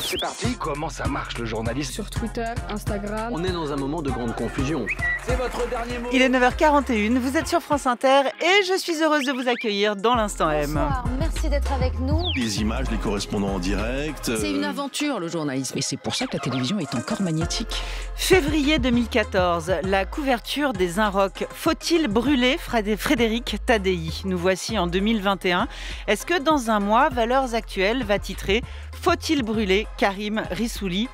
c'est parti. Comment ça marche le journaliste Sur Twitter, Instagram. On est dans un moment de grande confusion. C'est votre dernier mot. Il est 9h41, vous êtes sur France Inter et je suis heureuse de vous accueillir dans l'instant M d'être avec nous. Les images, les correspondants en direct. C'est une euh, aventure le journalisme et c'est pour ça que la télévision est encore magnétique. Février 2014, la couverture des Inrocks. Faut-il brûler Frédéric Tadei Nous voici en 2021. Est-ce que dans un mois, Valeurs Actuelles va titrer Faut-il brûler Karim Rissouli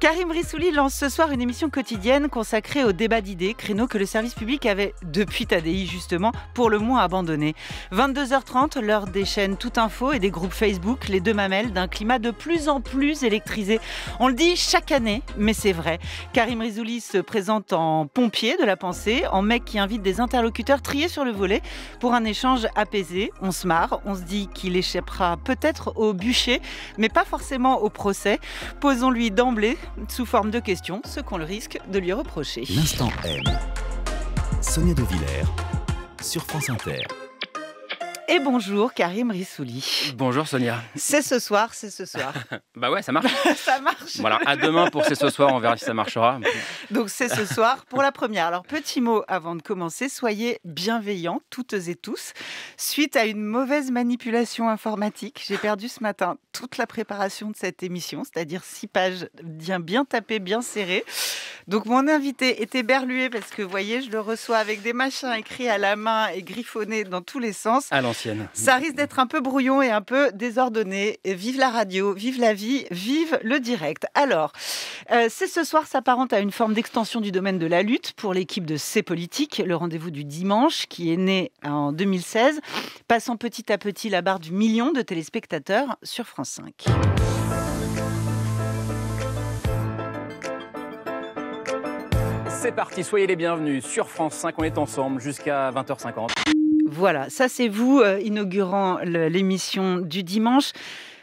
Karim Rissouli lance ce soir une émission quotidienne consacrée au débat d'idées, créneau que le service public avait, depuis TADI justement, pour le moins abandonné. 22h30, l'heure des chaînes Tout Info et des groupes Facebook, les deux mamelles d'un climat de plus en plus électrisé. On le dit chaque année, mais c'est vrai. Karim Rissouli se présente en pompier de la pensée, en mec qui invite des interlocuteurs triés sur le volet pour un échange apaisé. On se marre, on se dit qu'il échappera peut-être au bûcher, mais pas forcément au procès. Posons-lui d'emblée, sous forme de questions, ce qu'on le risque de lui reprocher. L'instant M. Sonia De sur France Inter. Et bonjour Karim Rissouli. Bonjour Sonia. C'est ce soir, c'est ce soir. bah ouais, ça marche. ça marche. Voilà, à demain pour c'est ce soir, on verra si ça marchera. Donc c'est ce soir pour la première. Alors petit mot avant de commencer, soyez bienveillants toutes et tous. Suite à une mauvaise manipulation informatique, j'ai perdu ce matin toute la préparation de cette émission, c'est-à-dire six pages bien, bien tapées, bien serrées. Donc mon invité était berlué parce que vous voyez, je le reçois avec des machins écrits à la main et griffonnés dans tous les sens. Ça risque d'être un peu brouillon et un peu désordonné. vive la radio, vive la vie, vive le direct. Alors, euh, c'est ce soir s'apparente à une forme d'extension du domaine de la lutte pour l'équipe de C Politique, le rendez-vous du dimanche qui est né en 2016, passant petit à petit la barre du million de téléspectateurs sur France 5. C'est parti, soyez les bienvenus sur France 5, on est ensemble jusqu'à 20h50. Voilà, ça c'est vous euh, inaugurant l'émission du dimanche.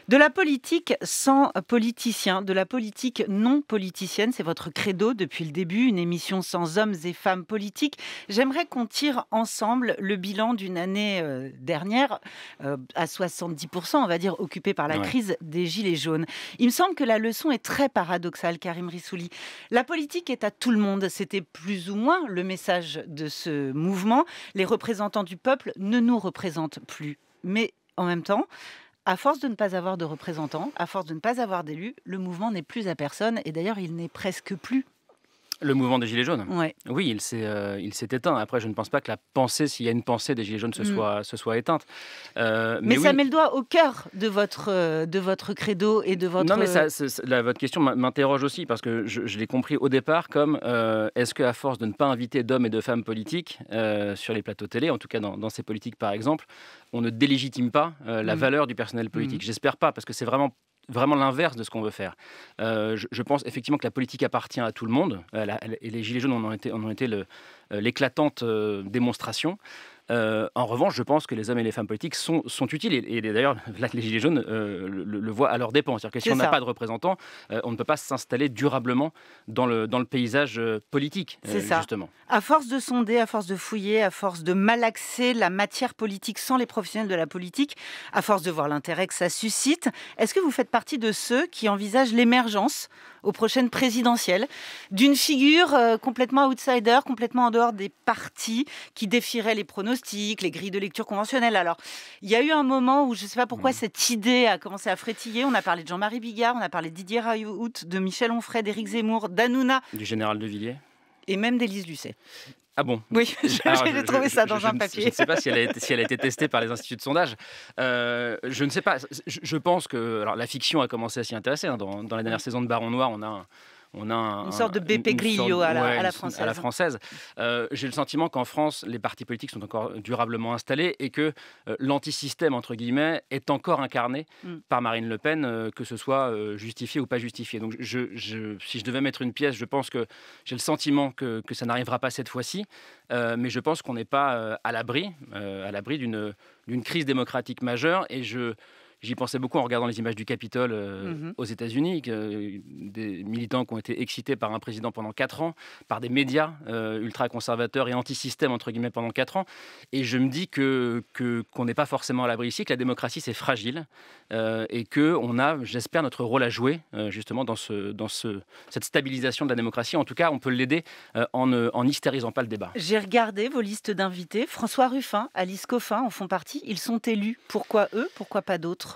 De la politique sans politiciens, de la politique non politicienne, c'est votre credo depuis le début, une émission sans hommes et femmes politiques. J'aimerais qu'on tire ensemble le bilan d'une année euh, dernière, euh, à 70%, on va dire, occupée par la crise des Gilets jaunes. Il me semble que la leçon est très paradoxale, Karim Rissouli. La politique est à tout le monde, c'était plus ou moins le message de ce mouvement. Les représentants du peuple ne nous représentent plus. Mais en même temps, à force de ne pas avoir de représentants, à force de ne pas avoir d'élus, le mouvement n'est plus à personne et d'ailleurs il n'est presque plus le mouvement des Gilets jaunes Oui, il s'est, euh, il s'est éteint. Après, je ne pense pas que la pensée, s'il y a une pensée des Gilets jaunes, se, mm. soit, se soit éteinte. Euh, mais, ça met le doigt au cœur de votre, euh, de votre credo et de votre... Non, mais ça, votre question m'interroge aussi, parce que je, l'ai compris au départ comme est-ce qu'à force de ne pas inviter d'hommes et de femmes politiques sur les plateaux télé, en tout cas dans, ces politiques par exemple, on ne délégitime pas la mm. valeur du personnel politique mm. J'espère pas, parce que c'est vraiment vraiment l'inverse de ce qu'on veut faire. Euh, je, pense effectivement que la politique appartient à tout le monde, euh, et les Gilets jaunes en ont été, euh, l'éclatante démonstration. Euh, en revanche, je pense que les hommes et les femmes politiques sont, sont utiles. Et, d'ailleurs, les Gilets jaunes euh, le, voit voient à leur dépens. C'est-à-dire que si on n'a pas de représentants, euh, on ne peut pas s'installer durablement dans le, dans le paysage politique. C'est ça. Justement. À force de sonder, à force de fouiller, à force de malaxer la matière politique sans les professionnels de la politique, à force de voir l'intérêt que ça suscite, est-ce que vous faites partie de ceux qui envisagent l'émergence aux prochaines présidentielles d'une figure complètement outsider, complètement en dehors des partis, qui défieraient les pronos les grilles de lecture conventionnelles. Alors, il y a eu un moment où je ne sais pas pourquoi mm. cette idée a commencé à frétiller. On a parlé de Jean-Marie Bigard, on a parlé de Didier Rayout, de Michel Onfray, d'Éric Zemmour, d'Anouna. Du général de Villiers. Et même d'Élise Lucet. Ah bon Oui, j'ai trouvé ça dans un papier. je ne sais pas si elle, a été, testée par les instituts de sondage. Euh, je ne sais pas. Je, pense que alors, la fiction a commencé à s'y intéresser. Hein. dans, la dernière mm. saison de Baron Noir, on a un, on a une sorte de BP Grillo à, la, à la française. Euh, j'ai le sentiment qu'en France, les partis politiques sont encore durablement installés et que euh, l'antisystème, entre guillemets, est encore incarné mm. par Marine Le Pen, euh, que ce soit justifié ou pas justifié. Donc, je, si je devais mettre une pièce, je pense que j'ai le sentiment que, que ça n'arrivera pas cette fois-ci, mais je pense qu'on n'est pas à l'abri, à l'abri d'une crise démocratique majeure. Et je J'y pensais beaucoup en regardant les images du Capitole euh, mhm. aux États-Unis, euh, des militants qui ont été excités par un président pendant quatre ans, par des médias euh, ultra-conservateurs et anti-système, entre guillemets, pendant quatre ans. Et je me dis que qu'on n'est pas forcément à l'abri ici, que la démocratie, c'est fragile, et que on a, j'espère, notre rôle à jouer, justement, dans, ce, dans ce, cette stabilisation de la démocratie. En tout cas, on peut l'aider en n'hystérisant en hystérisant pas le débat. J'ai regardé vos listes d'invités. François Ruffin, Alice Coffin en font partie. Ils sont élus. Pourquoi eux Pourquoi pas d'autres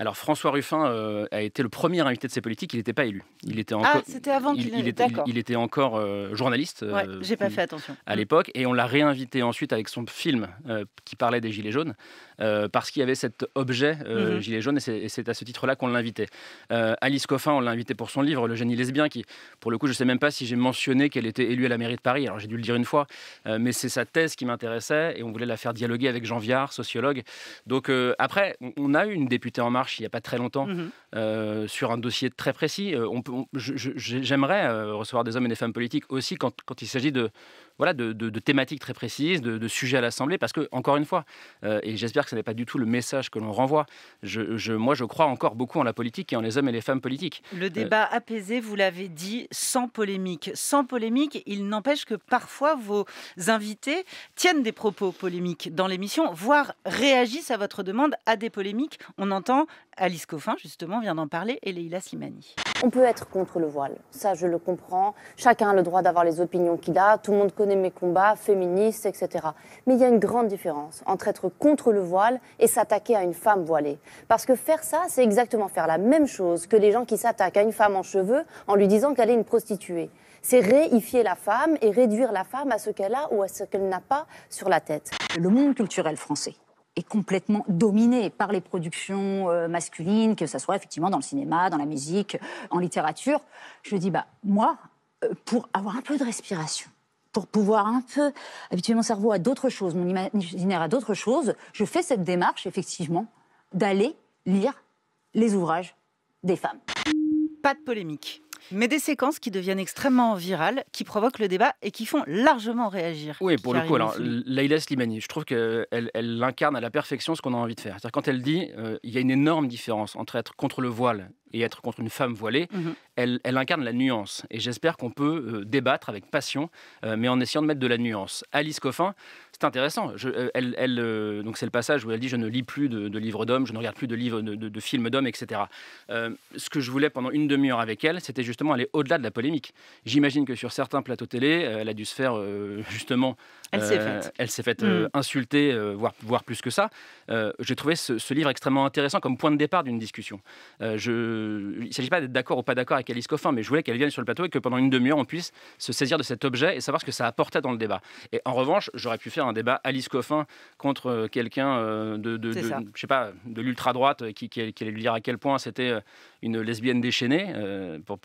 Alors François Ruffin euh, a été le premier invité de ces politiques, il n'était pas élu. Il était ah, encore, ah, c'était avant qu'il il, était, il, était encore euh, journaliste. Ouais, euh, j'ai pas fait attention. À mm. l'époque, et on l'a réinvité ensuite avec son film qui parlait des gilets jaunes, parce qu'il y avait cet objet mhm. Gilets jaunes, et c'est, à ce titre-là qu'on l'invitait. Alice Coffin, on l'a invité pour son livre Le génie lesbien, qui, pour le coup, je sais même pas si j'ai mentionné qu'elle était élue à la mairie de Paris. Alors j'ai dû le dire une fois, mais c'est sa thèse qui m'intéressait, et on voulait la faire dialoguer avec Jean Viard, sociologue. Donc après, on a eu une députée en marche il n'y a pas très longtemps mhm. euh, sur un dossier très précis. Euh, on, J'aimerais euh, recevoir des hommes et des femmes politiques aussi quand, il s'agit de, voilà, de, thématiques très précises, de, sujets à l'Assemblée, parce que, encore une fois, et j'espère que ce n'est pas du tout le message que l'on renvoie, je, moi je crois encore beaucoup en la politique et en les hommes et les femmes politiques. Le débat apaisé, vous l'avez dit, sans polémique. Sans polémique, il n'empêche que parfois vos invités tiennent des propos polémiques dans l'émission, voire réagissent à votre demande à des polémiques. On entend Alice Coffin, justement, vient d'en parler et Leïla Slimani. On peut être contre le voile, ça je le comprends. Chacun a le droit d'avoir les opinions qu'il a, tout le monde connaît mes combats, féministes, etc. Mais il y a une grande différence entre être contre le voile et s'attaquer à une femme voilée. Parce que faire ça, c'est exactement faire la même chose que les gens qui s'attaquent à une femme en cheveux en lui disant qu'elle est une prostituée. C'est réifier la femme et réduire la femme à ce qu'elle a ou à ce qu'elle n'a pas sur la tête. Le monde culturel français est complètement dominée par les productions euh, masculines, que ce soit effectivement dans le cinéma, dans la musique, en littérature. Je dis, bah, moi, euh, pour avoir un peu de respiration, pour pouvoir un peu habituer mon cerveau à d'autres choses, mon imaginaire à d'autres choses, je fais cette démarche, effectivement, d'aller lire les ouvrages des femmes. Pas de polémique mais des séquences qui deviennent extrêmement virales, qui provoquent le débat et qui font largement réagir. Oui, pour le coup, alors Slimani, je trouve qu'elle elle incarne à la perfection ce qu'on a envie de faire. cest quand elle dit, euh, il y a une énorme différence entre être contre le voile et être contre une femme voilée, mhm. elle, incarne la nuance. Et j'espère qu'on peut euh, débattre avec passion, euh, mais en essayant de mettre de la nuance. Alice Coffin, c'est intéressant. Je, euh, elle, euh, donc c'est le passage où elle dit je ne lis plus de, livres d'hommes, je ne regarde plus de livres de, films d'hommes, etc. Euh, ce que je voulais pendant une demi-heure avec elle, c'était justement aller au-delà de la polémique. J'imagine que sur certains plateaux télé, elle a dû se faire justement. Elle s'est faite. Elle mm. insulter, voire, plus que ça. J'ai trouvé ce, livre extrêmement intéressant comme point de départ d'une discussion. je, il ne s'agit pas d'être d'accord ou pas d'accord avec Alice Coffin, mais je voulais qu'elle vienne sur le plateau et que pendant une demi-heure, on puisse se saisir de cet objet et savoir ce que ça apportait dans le débat. Et en revanche, j'aurais pu faire un débat Alice Coffin contre euh, quelqu'un euh, de, pas, de l'ultra-droite euh, qui, qui allait lui dire à quel point c'était une lesbienne déchaînée. Euh, pour,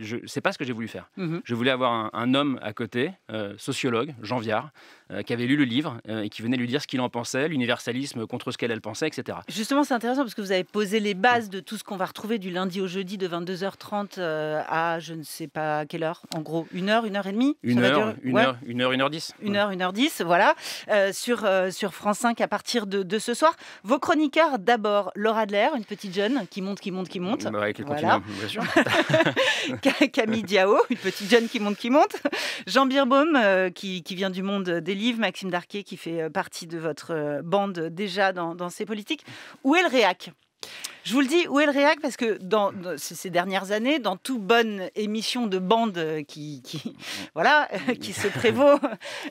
je sais pas ce que j'ai voulu faire. Mhm. Je voulais avoir un, homme à côté, euh, sociologue, Jean Viard, euh, qui avait lu le livre euh, et qui venait lui dire ce qu'il en pensait, l'universalisme contre ce qu'elle pensait, etc. Justement, c'est intéressant parce que vous avez posé les bases de tout ce qu'on va retrouver du lundi au jeudi de 22h30 à je ne sais pas quelle heure, en gros, une heure, une heure et demie Une, heure, une heure, une heure, une heure dix. Une heure, une heure dix, voilà, sur, sur France 5 à partir de, de ce soir. Vos chroniqueurs, d'abord, Laura Adler, une petite jeune qui monte, qui monte, qui monte bah Camille Diao, une petite jeune qui monte, qui monte. Jean Birbaum, euh, qui, vient du monde des livres. Maxime Darquet, qui fait euh, partie de votre euh, bande déjà dans, dans ces politiques. Où est le réac je vous le dis, où est le réac Parce que dans, ces dernières années, dans toute bonne émission de bande qui, voilà, qui se prévaut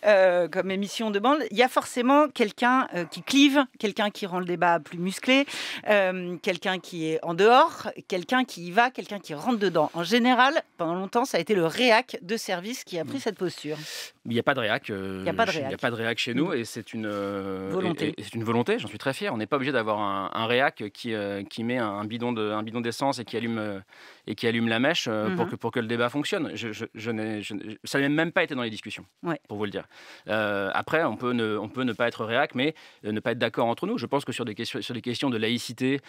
euh, comme émission de bande, il y a forcément quelqu'un euh, qui clive, quelqu'un qui rend le débat plus musclé, euh, quelqu'un qui est en dehors, quelqu'un qui y va, quelqu'un qui rentre dedans. En général, pendant longtemps, ça a été le réac de service qui a pris cette posture. Il n'y a pas de réac. a chez nous et c'est une euh, volonté. C'est une volonté. J'en suis très fier. On n'est pas obligé d'avoir un, un, réac qui euh, met un bidon de un bidon d'essence et qui allume euh, et qui allume la mèche euh, pour, mmh que, pour que le débat fonctionne. Je, je, je, ça n'a même pas été dans les discussions, pour vous le dire. Euh, après, on peut, ne, on peut ne pas être réac, mais euh, ne pas être d'accord entre nous. Je pense que sur des questions, sur des questions de laïcité,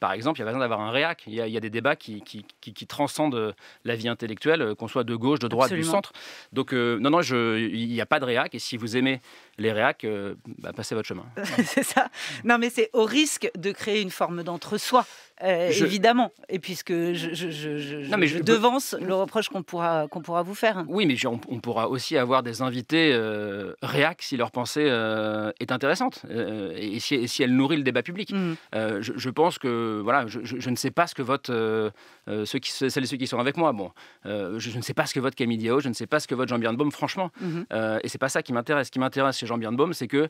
par exemple, il y a besoin d'avoir un réac. Il y, a, des débats qui, qui, qui, transcendent la vie intellectuelle, qu'on soit de gauche, de droite, du centre. Donc, non, non, il n'y a pas de réac. Et si vous aimez les réacs, bah, passez votre chemin. c'est ça. Non, mais c'est au risque de créer une forme d'entre-soi. Euh, évidemment. Et puisque je, je devance le reproche qu'on pourra, qu'on pourra vous faire. Oui, mais on, pourra aussi avoir des invités euh, si leur pensée euh, est intéressante euh, et si, elle nourrit le débat public. Mm. je, pense que, voilà, je, ne sais pas ce que votent ceux qui, celles et ceux qui sont avec moi. Bon, je, ne sais pas ce que vote Camille Diao, je ne sais pas ce que vote Jean bien franchement. Mm mm-hmm. franchement. et c'est pas ça qui m'intéresse. Ce qui m'intéresse chez Jean Baume, c'est que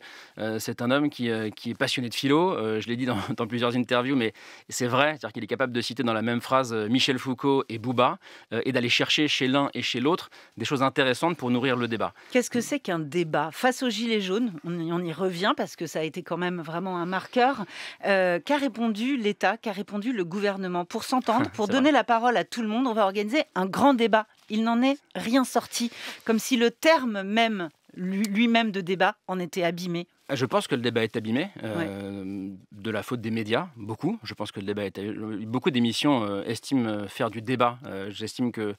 c'est un homme qui, qui, est passionné de philo. je l'ai dit dans, dans plusieurs interviews, mais c'est vrai, c'est-à-dire qu'il est capable de citer dans la même phrase euh, Michel Foucault et Bouba, euh, et d'aller chercher chez l'un et chez l'autre des choses intéressantes pour nourrir le débat. Qu'est-ce que c'est qu'un débat Face aux Gilets jaunes, on y, revient parce que ça a été quand même vraiment un marqueur. Euh, qu'a répondu l'État, qu'a répondu le gouvernement Pour s'entendre, pour donner la parole à tout le monde, on va organiser un grand débat. Il n'en est rien sorti, comme si le terme même lui-même de débat en était abîmé je pense que le débat est abîmé, euh, de la faute des médias, beaucoup. Je pense que le débat est Beaucoup d'émissions euh, estiment euh, faire du débat. J'estime que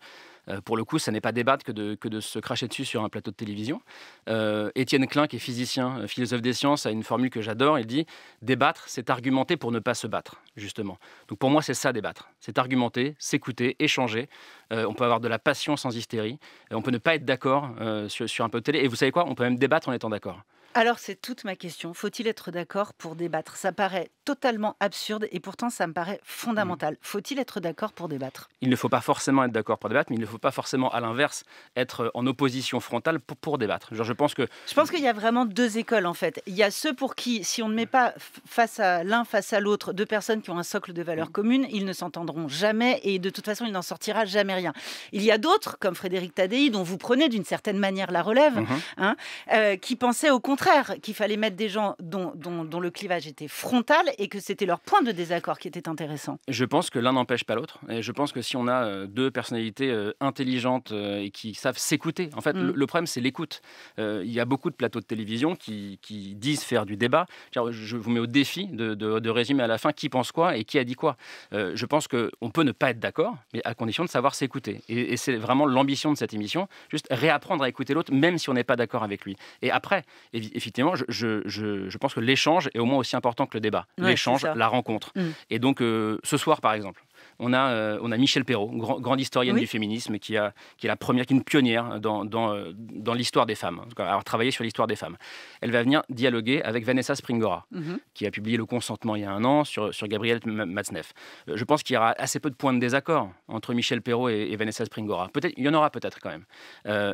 euh, pour le coup, ça n'est pas débattre que de, se cracher dessus sur un plateau de télévision. Euh, Étienne Klein, qui est physicien, euh, philosophe des sciences, a une formule que j'adore. Il dit Débattre, c'est argumenter pour ne pas se battre, justement. Donc pour moi, c'est ça, débattre. C'est argumenter, s'écouter, échanger. on peut avoir de la passion sans hystérie. on peut ne pas être d'accord sur, sur, un peu de télé. Et vous savez quoi On peut même débattre en étant d'accord. Alors c'est toute ma question. Faut-il être d'accord pour débattre Ça paraît totalement absurde et pourtant ça me paraît mmh. fondamental. Faut-il être d'accord pour débattre Il ne faut pas forcément être d'accord pour débattre, mais il ne faut pas forcément à l'inverse être euh, en opposition frontale pour, débattre. Genre, je pense que Je pense qu'il y a vraiment deux écoles en fait. Il y a ceux pour qui si on ne met pas face à l'un face à l'autre deux personnes qui ont un socle de valeurs mmh. communes, ils ne s'entendront jamais et de toute façon, il n'en sortira jamais rien. Il y a d'autres comme Frédéric Tadei dont vous prenez d'une certaine manière la relève mmh hein, euh, qui pensaient au contraire qu'il fallait mettre des gens dont, le clivage était frontal et que c'était leur point de désaccord qui était intéressant. Je pense que l'un n'empêche pas l'autre. Et je pense que si on a euh, deux personnalités euh, intelligentes euh, et qui savent s'écouter, en fait, mm. le, problème, c'est l'écoute. il y a beaucoup de plateaux de télévision qui, disent faire du débat. Je vous mets au défi de, de, résumer à la fin qui pense quoi et qui a dit quoi. je pense qu'on peut ne pas être d'accord, mais à condition de savoir s'écouter. Et, et c'est vraiment l'ambition de cette émission, juste réapprendre à écouter l'autre, même si on n'est pas d'accord avec lui. Et après, évidemment, effectivement, je, pense que l'échange est au moins aussi important que le débat. l'échange, la rencontre. Mm. Et donc, euh, ce soir, par exemple, euh, on a, Michel Perrault, grande historienne du féminisme, qui, est la première, qui une pionnière euh, dans, l'histoire des femmes, avoir travaillé sur l'histoire des femmes. Elle va venir dialoguer avec Vanessa Springora, mhm. qui a publié Le consentement il y a un an sur, Gabrielle Gabriel Matzneff. Euh, je pense qu'il y aura assez peu de points de désaccord entre Michel Perrault et, Vanessa Springora. il y en aura peut-être quand même.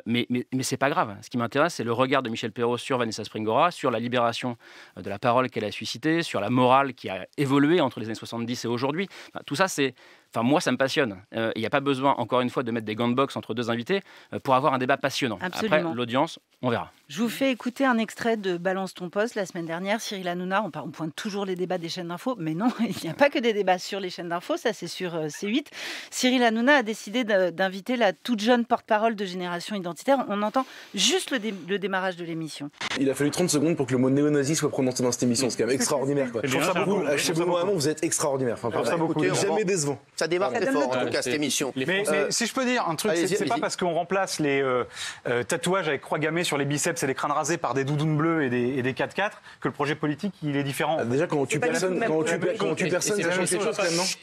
mais mais, mais c'est pas grave. Ce qui m'intéresse, c'est le regard de Michel Perrault sur Vanessa Springora, sur la libération de la parole qu'elle a suscitée, sur la morale qui a évolué entre les années 70 et aujourd'hui. tout ça, c'est Enfin, moi, ça me passionne. Euh, il n'y a pas besoin, encore une fois, de mettre des gants de boxe entre deux invités euh, pour avoir un débat passionnant. Après, l'audience, on verra. Je vous fais écouter un extrait de Balance ton poste la semaine dernière. Cyril Hanouna, on, pointe toujours les débats des chaînes d'infos, mais non, il n'y a pas que des débats sur les chaînes d'infos, ça c'est sur euh, C8. Cyril Hanouna a décidé d'inviter la toute jeune porte-parole de Génération Identitaire. On entend juste le, démarrage de l'émission. Il a fallu 30 secondes pour que le mot néo-nazi soit prononcé dans cette émission, c'est quand même extraordinaire. Je pense beaucoup. Chez vous êtes extraordinaire. beaucoup. Jamais décevant ça démarre fort, en tout cette émission. Mais, si je peux dire un truc, c'est pas parce qu'on remplace les euh, euh, tatouages avec croix gammée sur les biceps et les crânes rasés par des doudounes bleues et des, 4 4 que le projet politique, il est différent. Ah, déjà, quand tu tue personne, change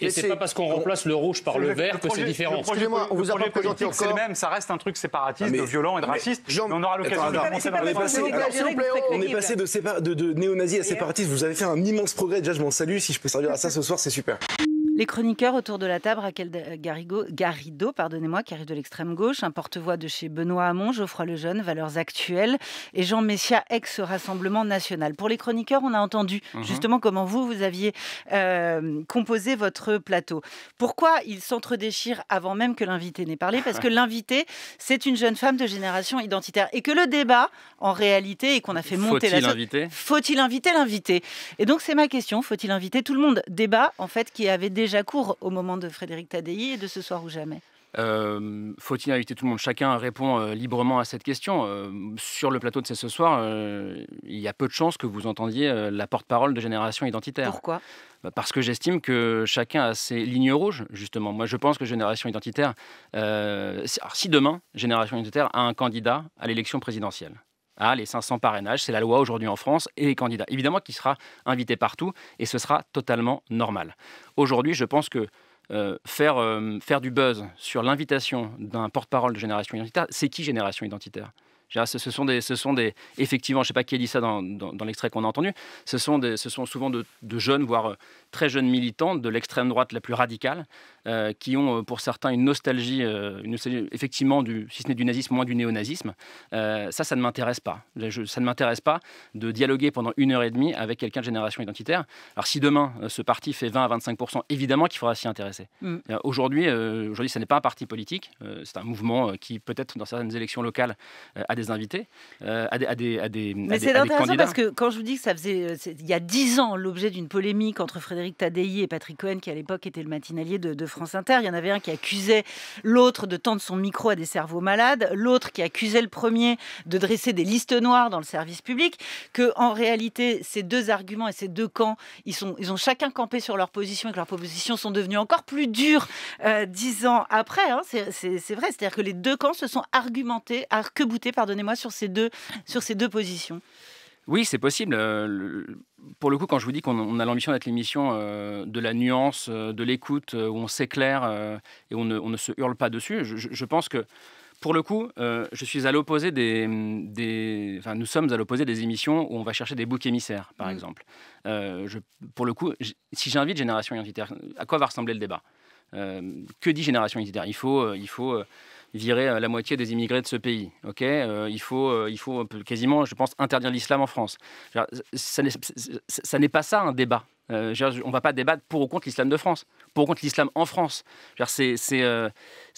Et c'est pas parce qu'on remplace le rouge par le vert que c'est différent. Excusez-moi, on vous a présenté encore. C'est le même, ça reste un truc séparatiste, ah, violent et de raciste. On aura l'occasion de on est passé de, néo-nazis à séparatistes. Vous avez fait un immense progrès. Déjà, je m'en salue. Si je peux servir à ça ce soir, c'est super. Les chroniqueurs autour de la table, Raquel euh, garigo Garrido, pardonnez-moi, qui arrive de l'extrême gauche, un porte-voix de chez Benoît Hamon, Geoffroy Lejeune, Valeurs Actuelles, et Jean Messia, ex-Rassemblement National. Pour les chroniqueurs, on a entendu mhm. justement comment vous, vous aviez euh, composé votre plateau. Pourquoi ils sentre avant même que l'invité n'ait parlé Parce que l'invité, c'est une jeune femme de génération identitaire. Et que le débat, en réalité, et qu'on a fait monter la... Faut-il inviter Faut-il inviter l'invité Et donc, c'est ma question. Faut-il inviter tout le monde Débat, en fait, qui avait déjà court au moment de Frédéric Taddeï et de Ce soir ou jamais euh, Faut-il inviter tout le monde Chacun répond euh, librement à cette question. Euh, sur le plateau de ce soir, il y a peu de chances que vous entendiez la porte-parole de Génération Identitaire. Pourquoi bah, Parce que j'estime que chacun a ses lignes rouges, justement. Moi, je pense que Génération Identitaire. si demain, Génération Identitaire a un candidat à l'élection présidentielle, les 500 parrainages. C'est la loi aujourd'hui en France et les candidats. Évidemment qui sera invité partout et ce sera totalement normal. Aujourd'hui, je pense que euh, faire, euh, faire du buzz sur l'invitation d'un porte-parole de Génération Identitaire, c'est qui Génération Identitaire ce sont, des, ce sont des, effectivement, je ne sais pas qui a dit ça dans, l'extrait qu'on a entendu, ce sont, des, ce sont souvent de, de jeunes, voire euh, très jeunes militants de l'extrême droite la plus radicale, euh, qui ont euh, pour certains une nostalgie, euh, une effectivement, du, si ce n'est du nazisme, moins du néonazisme. ça, ça ne m'intéresse pas. ça ne m'intéresse pas de dialoguer pendant une heure et demie avec quelqu'un de génération identitaire. Alors si demain, ce parti fait 20 à 25 évidemment qu'il faudra s'y intéresser. Mm. Aujourd'hui, aujourd'hui, ce n'est pas un parti politique, c'est un mouvement qui, peut-être, dans certaines élections locales, a des invités, a des, a Mais c'est intéressant parce que quand je vous dis que ça faisait, il y a 10 ans, l'objet d'une polémique entre Frédéric Tadei et Patrick Cohen, qui à l'époque était le matinalier de France Inter. Il y en avait un qui accusait l'autre de tendre son micro à des cerveaux malades, l'autre qui accusait le premier de dresser des listes noires dans le service public. Que en réalité, ces deux arguments et ces deux camps, ils, sont, ils ont chacun campé sur leur position et que leurs positions sont devenues encore plus dures euh, dix ans après. Hein. C'est vrai, c'est-à-dire que les deux camps se sont argumentés, arc-boutés, pardonnez-moi, sur ces deux sur ces deux positions. Oui, c'est possible. Euh, pour le coup, quand je vous dis qu'on a l'ambition d'être l'émission euh, de la nuance, euh, de l'écoute, où on s'éclaire et on ne, on ne, se hurle pas dessus, je, pense que pour le coup, je suis à l'opposé des, enfin, nous sommes à l'opposé des émissions où on va chercher des boucs émissaires, par mmh. exemple. Je, pour le coup, si j'invite Génération Identitaire, à quoi va ressembler le débat Que dit Génération Identitaire Il faut, il faut virer euh, la moitié des immigrés de ce pays. Ok, euh, il faut, euh, il faut quasiment, je pense, interdire l'islam en France. Ça n'est pas ça un débat. on ne va pas débattre pour ou contre l'islam de France, pour ou contre l'islam en France. C'est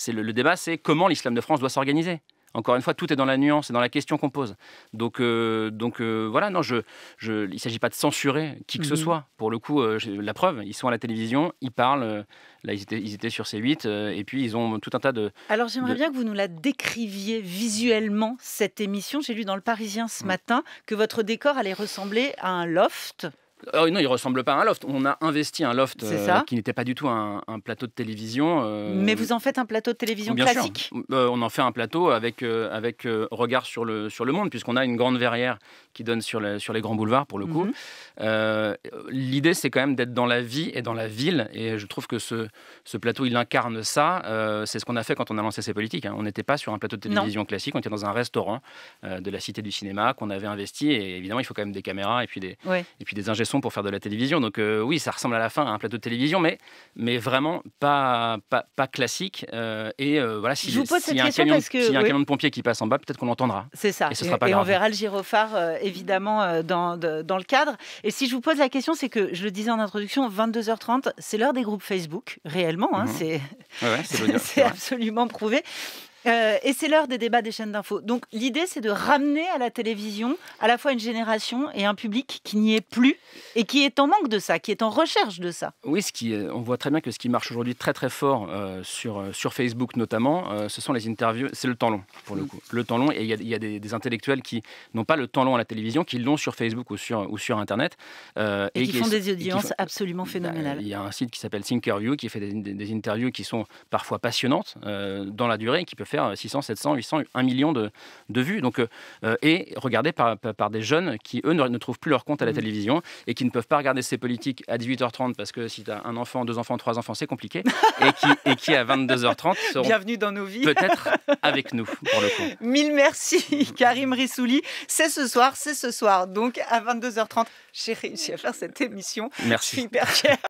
le, débat, c'est comment l'islam de France doit s'organiser. Encore une fois, tout est dans la nuance et dans la question qu'on pose. Donc, euh, donc euh, voilà, non, je, je il ne s'agit pas de censurer qui que ce mhm. soit. Pour le coup, euh, la preuve, ils sont à la télévision, ils parlent. là, ils étaient, ils étaient sur C8 et puis ils ont tout un tas de. Alors j'aimerais bien que vous nous la décriviez visuellement, cette émission. J'ai lu dans Le Parisien ce mmh. matin que votre décor allait ressembler à un loft. Oh, non, il ressemble pas à un loft. On a investi un loft euh, qui n'était pas du tout un, plateau de télévision. Euh, Mais vous en faites un plateau de télévision classique euh, On en fait un plateau avec, avec regard sur le, sur le monde, puisqu'on a une grande verrière qui donne sur, les, sur les grands boulevards, pour le coup. Mhm. L'idée, c'est quand même d'être dans la vie et dans la ville. Et je trouve que ce, ce plateau, il incarne ça. c'est ce qu'on a fait quand on a lancé ces politiques. Hein. On n'était pas sur un plateau de télévision classique, on était dans un restaurant de la Cité du Cinéma qu'on avait investi. Et évidemment, il faut quand même des caméras et puis des, et puis des ingénieurs pour faire de la télévision. Donc euh, oui, ça ressemble à la fin à un plateau de télévision, mais, mais vraiment pas, pas, classique. Euh, et euh, voilà, si, vous pose y a un, camion, y a un camion, de pompier qui passe en bas, peut-être qu'on l'entendra. C'est ça. Et, on verra le gyrophare, évidemment, dans, dans le cadre. Et si je vous pose la question, c'est que, je le disais en introduction, 22h30, c'est l'heure des groupes Facebook, réellement. Hein, mhm. C'est absolument prouvé. Euh, et c'est l'heure des débats des chaînes d'infos. Donc l'idée, c'est de ramener à la télévision à la fois une génération et un public qui n'y est plus et qui est en manque de ça, qui est en recherche de ça. Oui, ce qui, on voit très bien que ce qui marche aujourd'hui très très fort euh, sur, euh, sur Facebook notamment, ce sont les interviews, c'est le temps long pour le mm. coup. Le temps long, et il y a, des, intellectuels qui n'ont pas le temps long à la télévision, qui l'ont sur Facebook ou sur, ou sur Internet. Et, qui, font des audiences absolument bah, phénoménales. Il y a un site qui s'appelle Thinkerview qui fait des, des, interviews qui sont parfois passionnantes dans la durée et qui peuvent faire 600, 700, 800, 1 million de, de vues. Donc, euh, euh, et regardé par, par, des jeunes qui, eux, ne, trouvent plus leur compte à la mm. télévision et qui ne peuvent pas regarder ces politiques à 18h30 parce que si tu as un enfant, deux enfants, trois enfants, c'est compliqué. et, qui, et qui, à 22h30, seront Bienvenue dans nos vies. peut-être avec nous, pour le coup. Mille merci, Karim Rissouli. C'est ce soir, c'est ce soir. Donc, à 22h30, j'ai réussi à faire cette émission. Merci. hyper